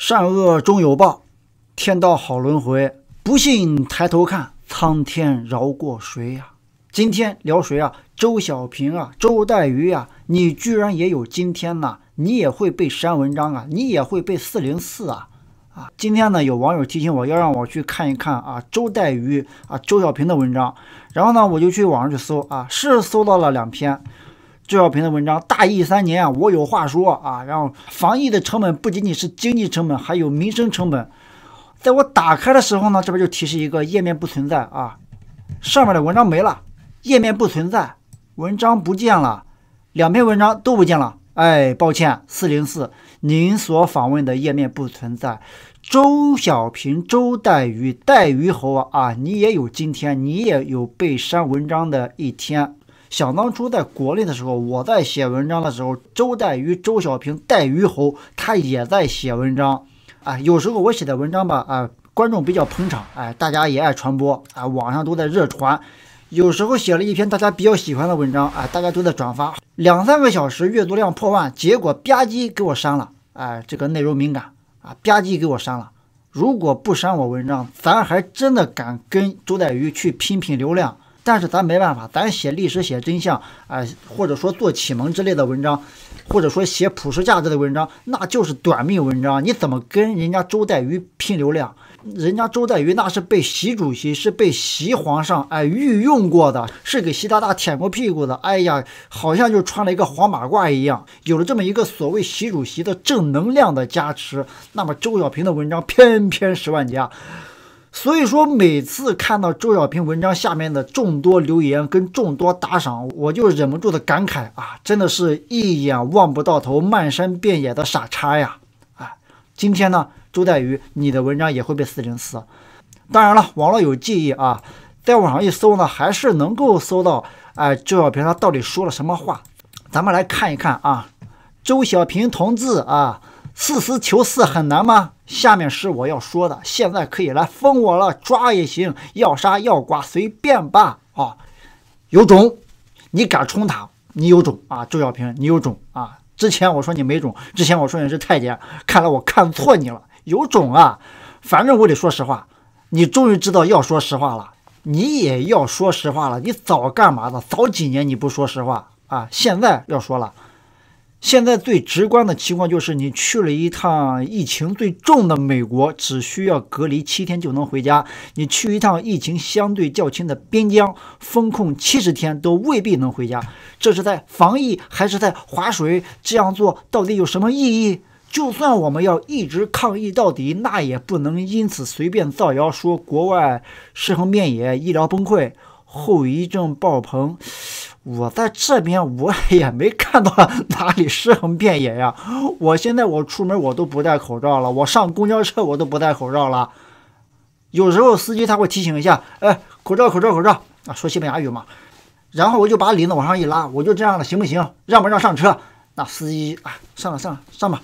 善恶终有报，天道好轮回。不信抬头看，苍天饶过谁呀？今天聊谁啊？周小平啊，周带鱼啊，你居然也有今天呐？你也会被删文章啊？你也会被四零四啊？啊！今天呢，有网友提醒我要让我去看一看啊，周带鱼啊，周小平的文章。然后呢，我就去网上去搜啊，是搜到了两篇。周小平的文章《大疫三年》我有话说啊。然后，防疫的成本不仅仅是经济成本，还有民生成本。在我打开的时候呢，这边就提示一个页面不存在啊，上面的文章没了，页面不存在，文章不见了，两篇文章都不见了。哎，抱歉，四零四，您所访问的页面不存在。周小平，周带鱼，带鱼猴啊，你也有今天，你也有被删文章的一天。想当初在国内的时候，我在写文章的时候，周代瑜、周小平、代于侯，他也在写文章。啊，有时候我写的文章吧，啊，观众比较捧场，哎，大家也爱传播，啊，网上都在热传。有时候写了一篇大家比较喜欢的文章，啊，大家都在转发，两三个小时阅读量破万，结果吧唧给我删了，哎，这个内容敏感，啊，吧唧给我删了。如果不删我文章，咱还真的敢跟周代瑜去拼拼流量。但是咱没办法，咱写历史写真相，哎，或者说做启蒙之类的文章，或者说写普世价值的文章，那就是短命文章。你怎么跟人家周代宇拼流量？人家周代宇那是被习主席是被习皇上哎御用过的，是给习大大舔过屁股的。哎呀，好像就穿了一个黄马褂一样。有了这么一个所谓习主席的正能量的加持，那么周小平的文章偏偏十万加。所以说，每次看到周小平文章下面的众多留言跟众多打赏，我就忍不住的感慨啊，真的是一眼望不到头，漫山遍野的傻叉呀！啊，今天呢，周带鱼，你的文章也会被四零四。当然了，网络有记忆啊，在网上一搜呢，还是能够搜到哎，周小平他到底说了什么话？咱们来看一看啊，周小平同志啊。实事求是很难吗？下面是我要说的，现在可以来封我了，抓也行，要杀要剐随便吧。啊，有种，你敢冲他，你有种啊，周小平，你有种啊！之前我说你没种，之前我说你是太监，看来我看错你了。有种啊！反正我得说实话，你终于知道要说实话了，你也要说实话了。你早干嘛呢？早几年你不说实话啊，现在要说了。现在最直观的情况就是，你去了一趟疫情最重的美国，只需要隔离七天就能回家；你去一趟疫情相对较轻的边疆，封控七十天都未必能回家。这是在防疫还是在划水？这样做到底有什么意义？就算我们要一直抗疫到底，那也不能因此随便造谣说国外尸横遍野、医疗崩溃。后遗症爆棚，我在这边我也没看到哪里尸横遍野呀。我现在我出门我都不戴口罩了，我上公交车我都不戴口罩了。有时候司机他会提醒一下，哎，口罩口罩口罩啊，说西班牙语嘛。然后我就把领子往上一拉，我就这样了，行不行？让不让上车？那司机啊，算了算了，上吧。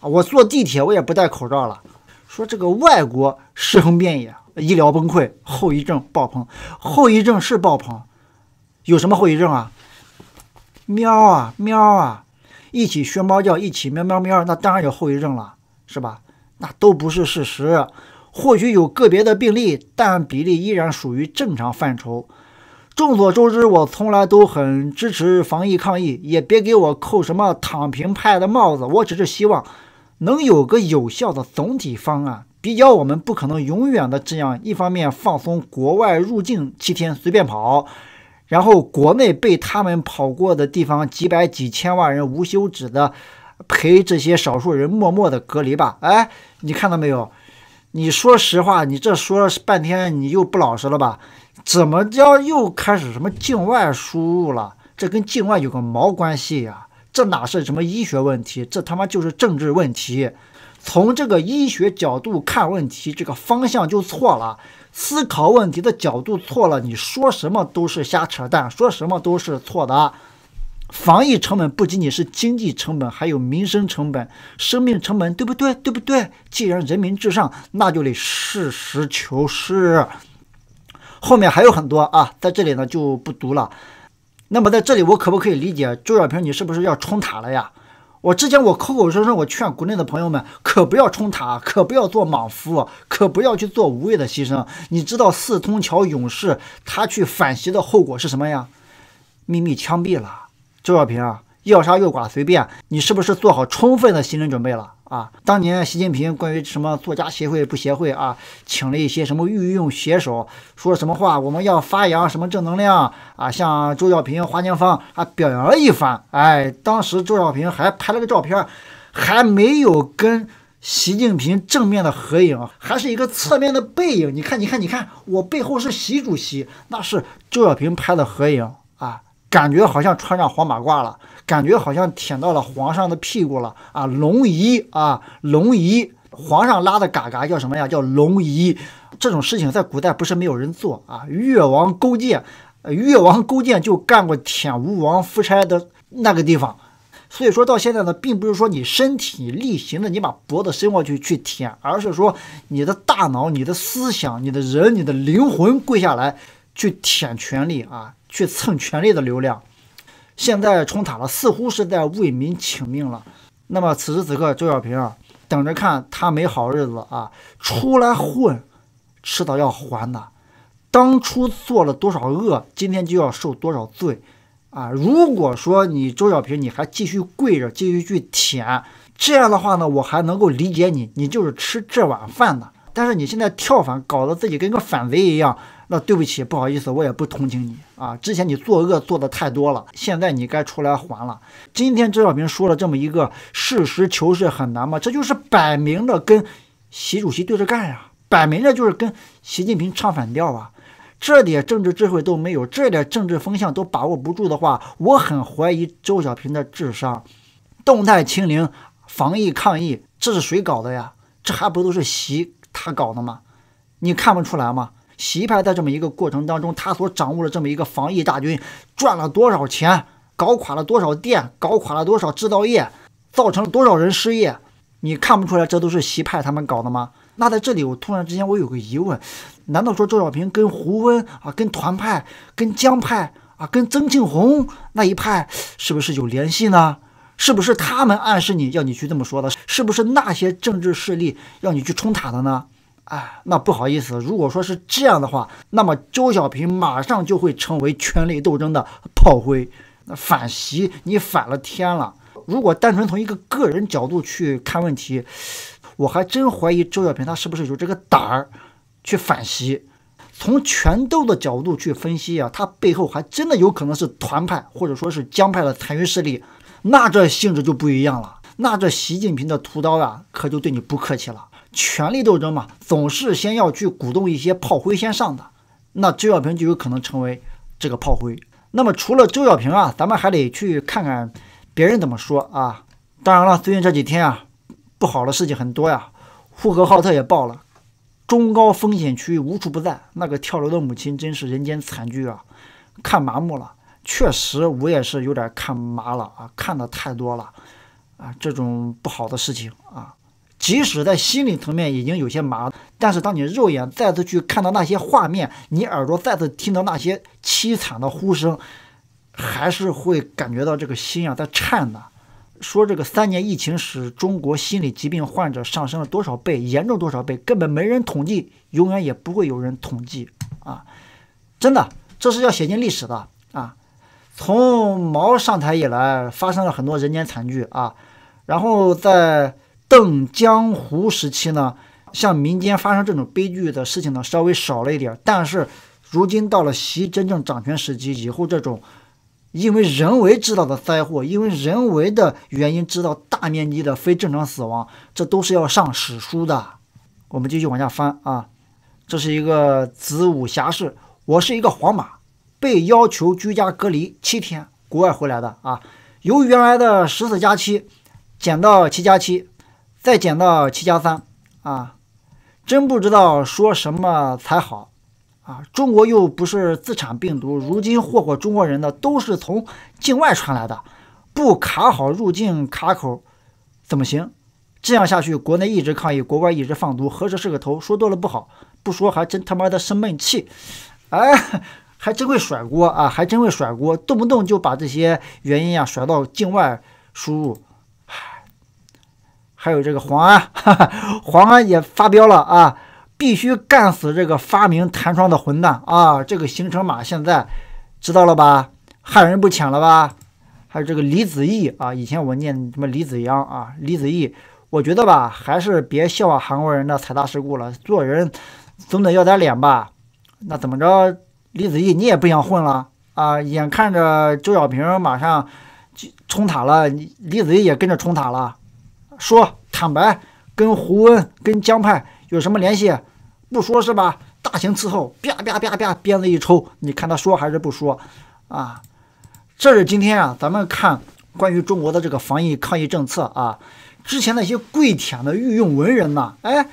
啊，我坐地铁我也不戴口罩了。说这个外国尸横遍野。医疗崩溃，后遗症爆棚，后遗症是爆棚，有什么后遗症啊？喵啊喵啊，一起学猫叫，一起喵喵喵，那当然有后遗症了，是吧？那都不是事实，或许有个别的病例，但比例依然属于正常范畴。众所周知，我从来都很支持防疫抗疫，也别给我扣什么躺平派的帽子，我只是希望能有个有效的总体方案。比较，我们不可能永远的这样，一方面放松国外入境七天随便跑，然后国内被他们跑过的地方几百几千万人无休止的陪这些少数人默默的隔离吧。哎，你看到没有？你说实话，你这说了半天，你又不老实了吧？怎么着又开始什么境外输入了？这跟境外有个毛关系啊？这哪是什么医学问题？这他妈就是政治问题。从这个医学角度看问题，这个方向就错了。思考问题的角度错了，你说什么都是瞎扯淡，说什么都是错的。防疫成本不仅仅是经济成本，还有民生成本、生命成本，对不对？对不对？既然人民至上，那就得实事求是。后面还有很多啊，在这里呢就不读了。那么在这里，我可不可以理解，周小平，你是不是要冲塔了呀？我之前我口口声声我劝国内的朋友们，可不要冲塔，可不要做莽夫，可不要去做无谓的牺牲。你知道四通桥勇士他去反袭的后果是什么呀？秘密枪毙了周小平啊。要杀要剐随便，你是不是做好充分的心理准备了啊？当年习近平关于什么作家协会不协会啊，请了一些什么御用写手，说什么话？我们要发扬什么正能量啊？向周小平、华江芳啊表扬了一番。哎，当时周小平还拍了个照片，还没有跟习近平正面的合影，还是一个侧面的背影。你看，你看，你看，我背后是习主席，那是周小平拍的合影啊。感觉好像穿上黄马褂了，感觉好像舔到了皇上的屁股了啊！龙椅啊，龙椅，皇上拉的嘎嘎叫什么呀？叫龙椅。这种事情在古代不是没有人做啊。越王勾践，越王勾践就干过舔吴王夫差的那个地方。所以说到现在呢，并不是说你身体力行的，你把脖子伸过去去舔，而是说你的大脑、你的思想、你的人、你的灵魂跪下来。去舔权力啊，去蹭权力的流量，现在冲塔了，似乎是在为民请命了。那么此时此刻，周小平，等着看他没好日子啊！出来混，迟早要还的。当初做了多少恶，今天就要受多少罪啊！如果说你周小平，你还继续跪着，继续去舔，这样的话呢，我还能够理解你，你就是吃这碗饭的。但是你现在跳反，搞得自己跟个反贼一样。那对不起，不好意思，我也不同情你啊。之前你作恶做的太多了，现在你该出来还了。今天周小平说了这么一个实事求是很难吗？这就是摆明了跟习主席对着干呀，摆明了就是跟习近平唱反调啊。这点政治智慧都没有，这点政治风向都把握不住的话，我很怀疑周小平的智商。动态清零、防疫抗疫，这是谁搞的呀？这还不都是习他搞的吗？你看不出来吗？习派在这么一个过程当中，他所掌握了这么一个防疫大军，赚了多少钱？搞垮了多少店？搞垮了多少制造业？造成了多少人失业？你看不出来这都是习派他们搞的吗？那在这里，我突然之间我有个疑问：难道说周小平跟胡温啊，跟团派、跟江派啊，跟曾庆红那一派是不是有联系呢？是不是他们暗示你要你去这么说的？是不是那些政治势力要你去冲塔的呢？哎，那不好意思，如果说是这样的话，那么周小平马上就会成为权力斗争的炮灰。那反袭你反了天了。如果单纯从一个个人角度去看问题，我还真怀疑周小平他是不是有这个胆儿去反袭。从权斗的角度去分析啊，他背后还真的有可能是团派或者说是江派的残余势力，那这性质就不一样了。那这习近平的屠刀啊，可就对你不客气了。权力斗争嘛，总是先要去鼓动一些炮灰先上的，那周小平就有可能成为这个炮灰。那么除了周小平啊，咱们还得去看看别人怎么说啊。当然了，最近这几天啊，不好的事情很多呀。呼和浩特也爆了，中高风险区域无处不在。那个跳楼的母亲真是人间惨剧啊，看麻木了。确实，我也是有点看麻了啊，看的太多了啊，这种不好的事情啊。即使在心理层面已经有些麻，但是当你肉眼再次去看到那些画面，你耳朵再次听到那些凄惨的呼声，还是会感觉到这个心啊在颤的。说这个三年疫情使中国心理疾病患者上升了多少倍，严重多少倍，根本没人统计，永远也不会有人统计啊！真的，这是要写进历史的啊！从毛上台以来，发生了很多人间惨剧啊，然后在。邓江湖时期呢，像民间发生这种悲剧的事情呢，稍微少了一点。但是如今到了习真正掌权时期以后，这种因为人为制造的灾祸，因为人为的原因制造大面积的非正常死亡，这都是要上史书的。我们继续往下翻啊，这是一个子午侠士，我是一个黄马，被要求居家隔离七天，国外回来的啊，由原来的十四加七减到七加七。再减到七加三，啊，真不知道说什么才好，啊，中国又不是自产病毒，如今祸祸中国人的都是从境外传来的，不卡好入境卡口怎么行？这样下去，国内一直抗议，国外一直放毒，何时是个头？说多了不好，不说还真他妈的生闷气，哎，还真会甩锅啊，还真会甩锅，动不动就把这些原因啊甩到境外输入。还有这个黄安，黄安也发飙了啊！必须干死这个发明弹窗的混蛋啊！这个行程码现在知道了吧？害人不浅了吧？还有这个李子毅啊，以前我念什么李子阳啊，李子毅，我觉得吧，还是别笑话韩国人的踩踏事故了。做人总得要点脸吧？那怎么着，李子毅你也不想混了啊？眼看着周小平马上就冲塔了，李子毅也跟着冲塔了。说坦白，跟胡温、跟江派有什么联系？不说是吧？大刑伺候！啪啪啪啪，鞭子一抽，你看他说还是不说？啊，这是今天啊，咱们看关于中国的这个防疫抗疫政策啊，之前那些跪舔的御用文人呢，哎，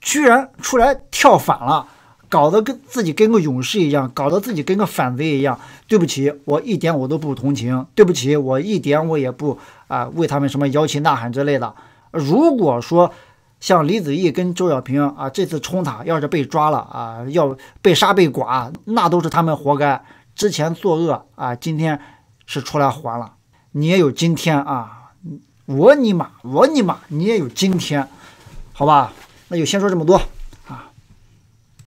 居然出来跳反了。搞得跟自己跟个勇士一样，搞得自己跟个反贼一样。对不起，我一点我都不同情。对不起，我一点我也不啊为他们什么摇旗呐喊之类的。如果说像李子毅跟周小平啊，这次冲塔要是被抓了啊，要被杀被剐，那都是他们活该。之前作恶啊，今天是出来还了。你也有今天啊，我尼玛，我尼玛，你也有今天，好吧，那就先说这么多。